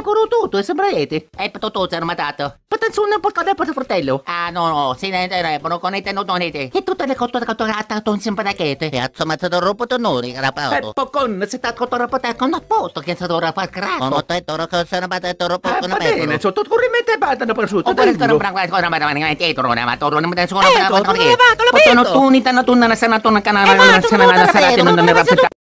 regono tutto e eh, sembra rete. È eh, tutto armatato. Attenzione un po' cadere per fratello. Ah no no, se ne interrompono con i tenutoni. E tutte le cotture catturate non sembra rete. E azzamate da robo tenori, rapato. E eh, poco si sta cottura potente con apposto che si dovrà far craco. Con otto e toro che se ne batte toro poco non mettono. Bene, sotto corrimento e battano per su. O per il toro branco, ora ma non è dietro, non è ma toro, non è solo bravo. Ecco, non è vato, l'ho vinto. Pottono tunita, non tunna, se ne tunna, canale, non se ne va, non se ne va, non ne va,